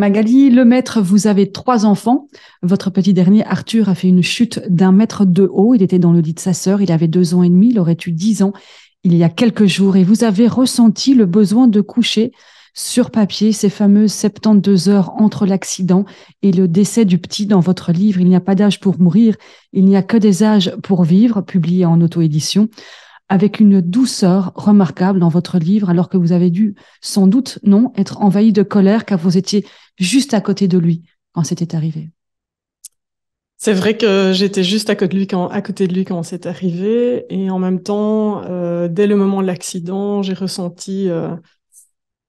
Magali maître, vous avez trois enfants. Votre petit dernier, Arthur, a fait une chute d'un mètre de haut. Il était dans le lit de sa sœur. Il avait deux ans et demi. Il aurait eu dix ans il y a quelques jours. Et vous avez ressenti le besoin de coucher sur papier ces fameuses 72 heures entre l'accident et le décès du petit dans votre livre. Il n'y a pas d'âge pour mourir. Il n'y a que des âges pour vivre, publié en auto-édition avec une douceur remarquable dans votre livre, alors que vous avez dû, sans doute, non, être envahi de colère car vous étiez juste à côté de lui quand c'était arrivé. C'est vrai que j'étais juste à côté de lui quand, à côté de lui quand c'est arrivé, et en même temps, euh, dès le moment de l'accident, j'ai ressenti, euh,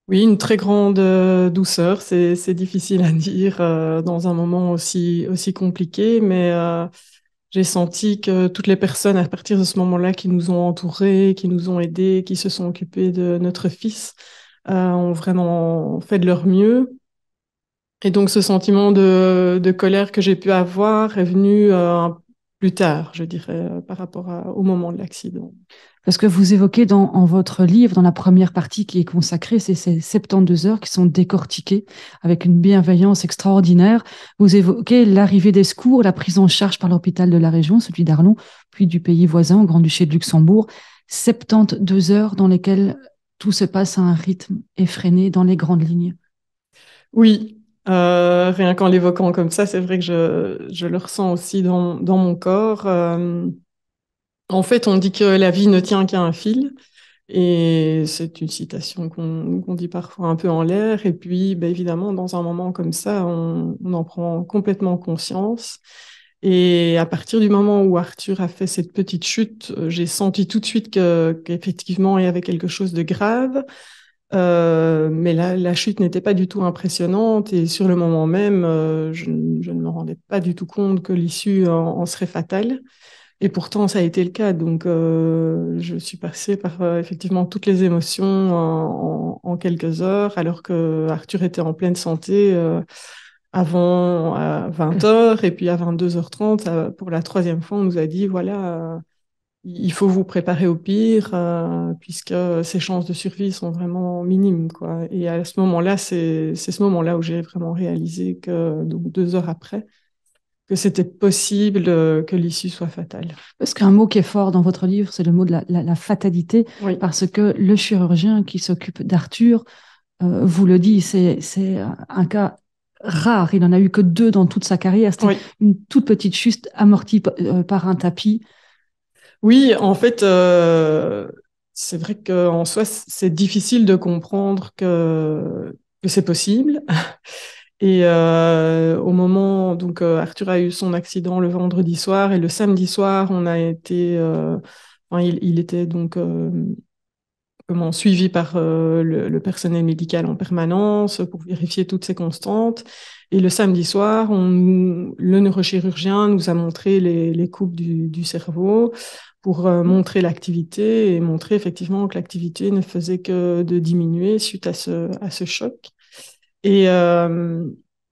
oui, une très grande euh, douceur. C'est difficile à dire dans un moment aussi aussi compliqué, mais j'ai senti que toutes les personnes à partir de ce moment-là qui nous ont entourées, qui nous ont aidés, qui se sont occupées de notre fils, euh, ont vraiment fait de leur mieux. Et donc ce sentiment de, colère que j'ai pu avoir est venu euh, plus tard, je dirais, euh, par rapport au moment de l'accident. Parce que vous évoquez dans en votre livre, dans la première partie qui est consacrée, c'est ces 72 heures qui sont décortiquées avec une bienveillance extraordinaire. Vous évoquez l'arrivée des secours, la prise en charge par l'hôpital de la région, celui d'Arlon, puis du pays voisin, au Grand-Duché de Luxembourg. 72 heures dans lesquelles tout se passe à un rythme effréné dans les grandes lignes. Oui, euh, rien qu'en l'évoquant comme ça, c'est vrai que je, le ressens aussi dans, mon corps. Euh, en fait, on dit que la vie ne tient qu'à un fil. Et c'est une citation qu'on dit parfois un peu en l'air. Et puis, bah, évidemment, dans un moment comme ça, on, en prend complètement conscience. Et à partir du moment où Arthur a fait cette petite chute, euh, j'ai senti tout de suite qu'effectivement, il y avait quelque chose de grave. Euh, mais la, la chute n'était pas du tout impressionnante et sur le moment même, euh, je, ne me rendais pas du tout compte que l'issue en, serait fatale. Et pourtant, ça a été le cas. Donc, euh, je suis passée par effectivement toutes les émotions en, quelques heures, alors que Arthur était en pleine santé avant 20h et puis à 22h30, pour la troisième fois, on nous a dit voilà il faut vous préparer au pire, euh, puisque ces chances de survie sont vraiment minimes. Quoi. Et à ce moment-là, c'est ce moment-là où j'ai vraiment réalisé que, donc deux heures après, que c'était possible euh, que l'issue soit fatale. Parce qu'un mot qui est fort dans votre livre, c'est le mot de la, fatalité, parce que le chirurgien qui s'occupe d'Arthur euh, vous le dit, c'est un cas rare. Il n'en a eu que deux dans toute sa carrière. C'était une toute petite chute amortie par un tapis. Oui, en fait, euh, c'est vrai qu'en soi, c'est difficile de comprendre que, que c'est possible. Et euh, au moment, donc euh, Arthur a eu son accident le vendredi soir et le samedi soir, on a été, il, il, était donc suivi par euh, le, personnel médical en permanence pour vérifier toutes ces constantes. Et le samedi soir, le neurochirurgien nous a montré les, coupes du, cerveau pour euh, mmh. montrer l'activité et montrer effectivement que l'activité ne faisait que de diminuer suite à ce, choc. Et, euh,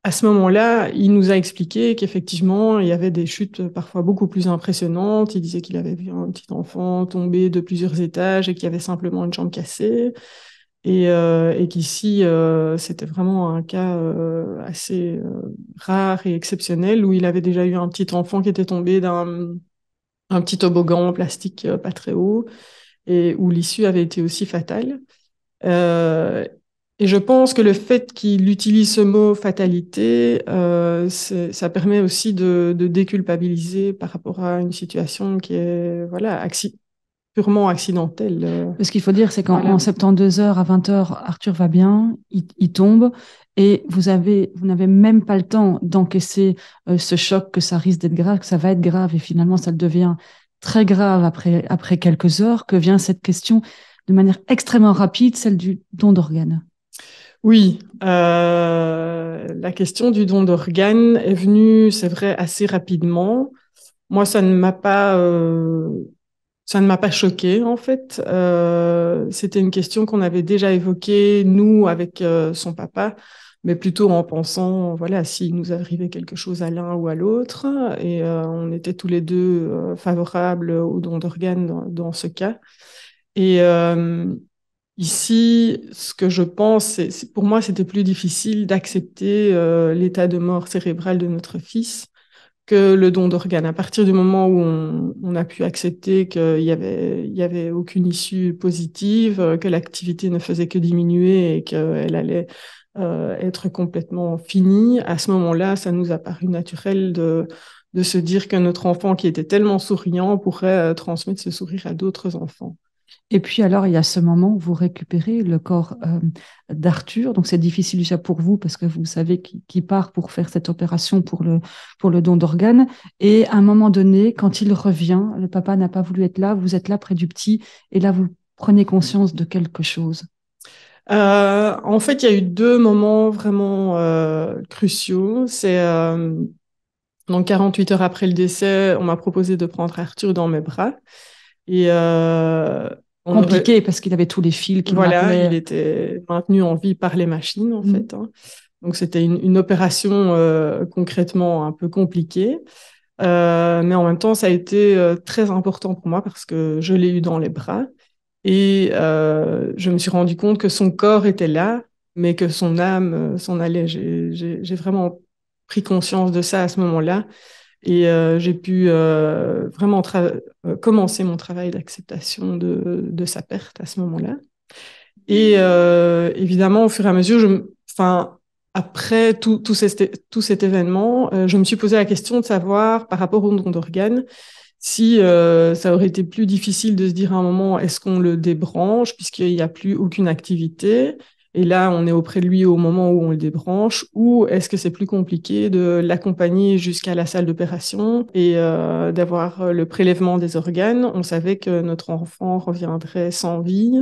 à ce moment-là, il nous a expliqué qu'effectivement, il y avait des chutes parfois beaucoup plus impressionnantes. Il disait qu'il avait vu un petit enfant tomber de plusieurs étages et qu'il avait simplement une jambe cassée. Et, euh, qu'ici, euh, c'était vraiment un cas euh, assez rare et exceptionnel où il avait déjà eu un petit enfant qui était tombé d'un petit toboggan en plastique pas très haut et où l'issue avait été aussi fatale. Euh, et je pense que le fait qu'il utilise ce mot fatalité, euh, ça permet aussi de, déculpabiliser par rapport à une situation qui est voilà purement accidentelle. Euh. Ce qu'il faut dire, c'est qu'en 72 heures à 20 heures, Arthur va bien, il, tombe, et vous avez, vous n'avez même pas le temps d'encaisser euh, ce choc que ça risque d'être grave, que ça va être grave, et finalement ça devient très grave après après quelques heures que vient cette question de manière extrêmement rapide, celle du don d'organes. Oui, euh, la question du don d'organes est venue, c'est vrai, assez rapidement. Moi, ça ne m'a pas, euh, ça ne m'a pas choqué en fait. Euh, c'était une question qu'on avait déjà évoquée nous avec son papa, mais plutôt en pensant, voilà, s'il nous arrivait quelque chose à l'un ou à l'autre, et on était tous les deux favorables au don d'organes dans, dans, ce cas. Et Ici, ce que je pense, c'est, pour moi, c'était plus difficile d'accepter euh, l'état de mort cérébrale de notre fils que le don d'organes. À partir du moment où on, a pu accepter qu'il y avait, il avait aucune issue positive, euh, que l'activité ne faisait que diminuer et qu'elle allait euh, être complètement finie, à ce moment-là, ça nous a paru naturel de, se dire que notre enfant qui était tellement souriant pourrait transmettre ce sourire à d'autres enfants. Et puis alors, il y a ce moment où vous récupérez le corps euh, d'Arthur. Donc c'est difficile déjà pour vous parce que vous savez qu'il part pour faire cette opération pour le, pour le don d'organes. Et à un moment donné, quand il revient, le papa n'a pas voulu être là, vous êtes là près du petit et là, vous prenez conscience de quelque chose. Euh, en fait, il y a eu deux moments vraiment euh, cruciaux. C'est donc 48 heures après le décès, on m'a proposé de prendre Arthur dans mes bras. Euh, compliqué parce qu'il avait tous les fils qui Voilà, il était maintenu en vie par les machines, en mm. fait. Hein. Donc, c'était une, opération euh, concrètement un peu compliquée. Euh, mais en même temps, ça a été très important pour moi parce que je l'ai eu dans les bras et je me suis rendu compte que son corps était là, mais que son âme s'en allait. J'ai vraiment pris conscience de ça à ce moment-là. Et euh, j'ai pu euh, vraiment euh, commencer mon travail d'acceptation de, sa perte à ce moment-là. Et évidemment, au fur et à mesure, je, enfin, après tout, tout, cet, événement, je me suis posé la question de savoir, par rapport au don d'organes, si ça aurait été plus difficile de se dire à un moment, est-ce qu'on le débranche puisqu'il n'y a plus aucune activité et là, on est auprès de lui au moment où on le débranche, ou est-ce que c'est plus compliqué de l'accompagner jusqu'à la salle d'opération et euh, d'avoir euh, le prélèvement des organes On savait que notre enfant reviendrait sans vie.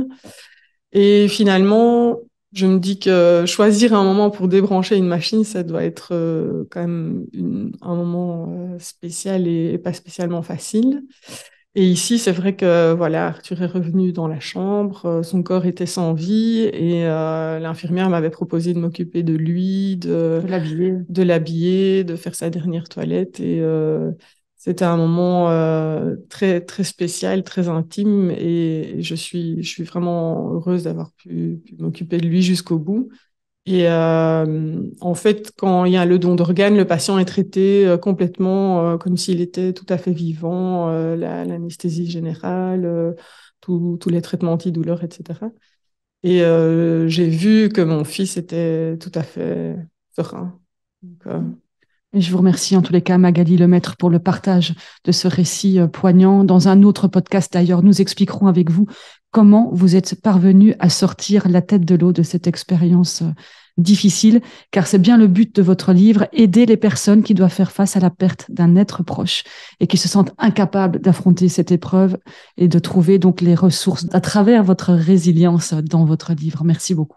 Et finalement, je me dis que choisir un moment pour débrancher une machine, ça doit être euh, quand même un moment spécial et pas spécialement facile. Et ici, c'est vrai que voilà, Arthur est revenu dans la chambre, euh, son corps était sans vie et euh, l'infirmière m'avait proposé de m'occuper de lui, de, de l'habiller, de, faire sa dernière toilette. Et euh, c'était un moment très très spécial, très intime et, je suis je suis vraiment heureuse d'avoir pu m'occuper de lui jusqu'au bout. Et euh, en fait, quand il y a le don d'organes, le patient est traité euh, complètement euh, comme s'il était tout à fait vivant, l'anesthésie générale, tous les traitements antidouleurs, etc. Et j'ai vu que mon fils était tout à fait serein. je vous remercie en tous les cas, Magali Lemaître, pour le partage de ce récit poignant. Dans un autre podcast, d'ailleurs, nous expliquerons avec vous comment vous êtes parvenu à sortir la tête de l'eau de cette expérience euh, difficile, car c'est bien le but de votre livre, aider les personnes qui doivent faire face à la perte d'un être proche et qui se sentent incapables d'affronter cette épreuve et de trouver donc les ressources à travers votre résilience dans votre livre. Merci beaucoup.